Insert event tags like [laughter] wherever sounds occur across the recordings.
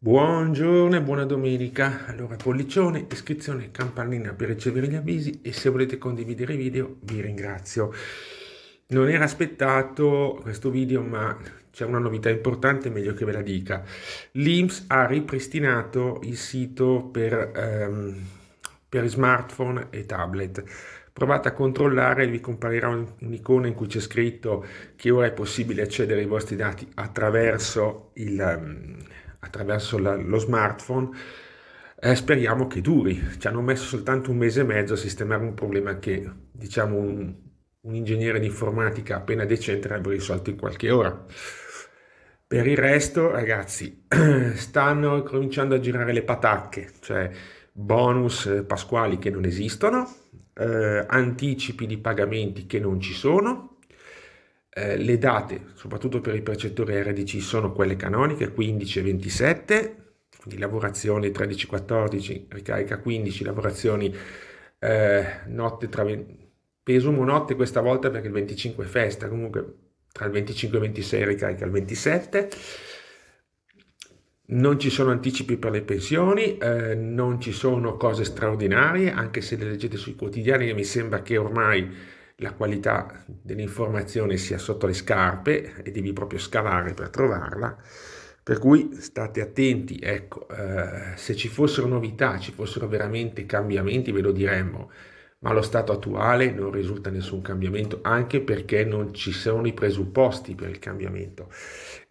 Buongiorno e buona domenica. Allora, pollicione, iscrizione e per ricevere gli avvisi e se volete condividere i video vi ringrazio. Non era aspettato questo video, ma c'è una novità importante, meglio che ve la dica. L'IMS ha ripristinato il sito per, ehm, per smartphone e tablet. Provate a controllare vi comparirà un'icona in cui c'è scritto che ora è possibile accedere ai vostri dati attraverso il... Um, attraverso la, lo smartphone, eh, speriamo che duri. Ci hanno messo soltanto un mese e mezzo a sistemare un problema che, diciamo, un, un ingegnere di informatica appena decente avrebbe risolto in qualche ora. Per il resto, ragazzi, [clears throat] stanno cominciando a girare le patacche, cioè bonus eh, pasquali che non esistono, eh, anticipi di pagamenti che non ci sono, eh, le date, soprattutto per i precettori RDC, sono quelle canoniche, 15 e 27, quindi lavorazioni 13-14, ricarica 15, lavorazioni eh, notte tra... Pesumo notte questa volta perché il 25 è festa, comunque tra il 25 e il 26 ricarica il 27. Non ci sono anticipi per le pensioni, eh, non ci sono cose straordinarie, anche se le leggete sui quotidiani mi sembra che ormai la qualità dell'informazione sia sotto le scarpe e devi proprio scavare per trovarla. Per cui state attenti, ecco, eh, se ci fossero novità, ci fossero veramente cambiamenti, ve lo diremmo, ma allo stato attuale non risulta nessun cambiamento, anche perché non ci sono i presupposti per il cambiamento.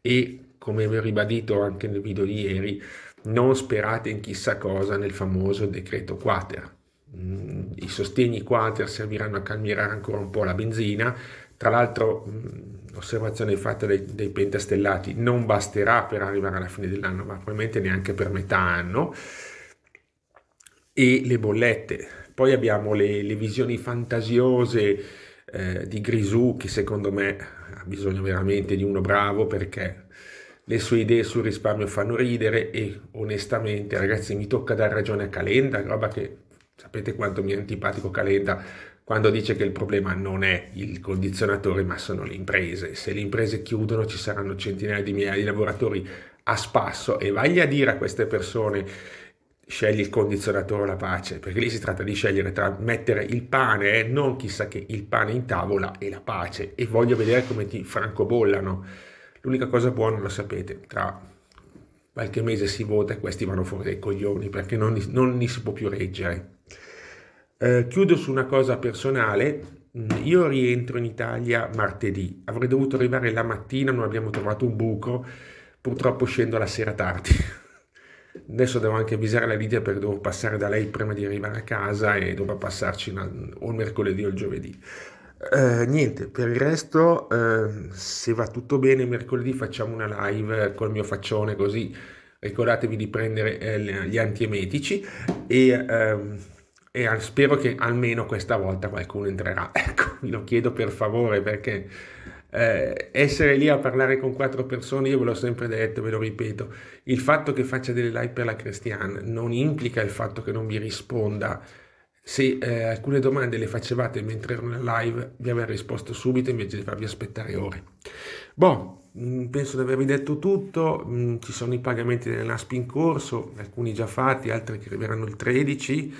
E come vi ho ribadito anche nel video di ieri, non sperate in chissà cosa nel famoso decreto quater, mh, i sostegni quater serviranno a calmierare ancora un po' la benzina, tra l'altro mh, osservazione fatta dai, dai, pentastellati non basterà per arrivare alla fine dell'anno, ma probabilmente neanche per metà anno, e le bollette. Poi abbiamo le, le visioni fantasiose eh, di Grisù, che secondo me ha bisogno veramente di uno bravo perché le sue idee sul risparmio fanno ridere e onestamente ragazzi mi tocca dare ragione a Calenda, roba che Sapete quanto mi è antipatico Calenda quando dice che il problema non è il condizionatore ma sono le imprese. Se le imprese chiudono ci saranno centinaia di migliaia di lavoratori a spasso e vagli a dire a queste persone scegli il condizionatore o la pace, perché lì si tratta di scegliere tra mettere il pane, eh, non chissà che il pane in tavola e la pace e voglio vedere come ti francobollano. L'unica cosa buona lo sapete, tra qualche mese si vota e questi vanno fuori dai coglioni perché non, non li si può più reggere. Eh, chiudo su una cosa personale. Mm, io rientro in Italia martedì, avrei dovuto arrivare la mattina, non abbiamo trovato un buco, purtroppo scendo la sera tardi. [laughs] Adesso devo anche avvisare la Lidia perché devo passare da lei prima di arrivare a casa e dovrò passarci una, o il mercoledì o il giovedì. Eh, niente, per il resto, eh, se va tutto bene, mercoledì facciamo una live col mio faccione così ricordatevi di prendere eh, gli antiemetici e... Ehm, e spero che almeno questa volta qualcuno entrerà. [laughs] Ecco, lo chiedo per favore perché eh, essere lì a parlare con quattro persone, io ve l'ho sempre detto, ve lo ripeto, il fatto che faccia delle live per la Christian non implica il fatto che non vi risponda. Se eh, alcune domande le facevate mentre ero nella live, vi avrei risposto subito invece di farvi aspettare ore. Boh, mm, penso di avervi detto tutto, mm, ci sono i pagamenti delle NASP in corso, alcuni già fatti, altri che arriveranno il 13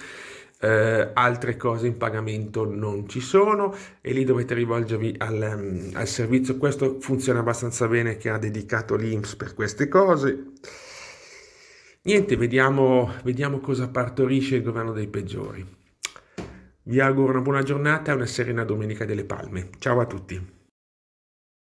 eh, altre cose in pagamento non ci sono e lì dovete rivolgervi al, ehm, al servizio. Questo funziona abbastanza bene che ha dedicato l'Inps per queste cose. Niente, vediamo, vediamo cosa partorisce il governo dei peggiori. Vi auguro una buona giornata e una serena domenica delle palme. Ciao a tutti.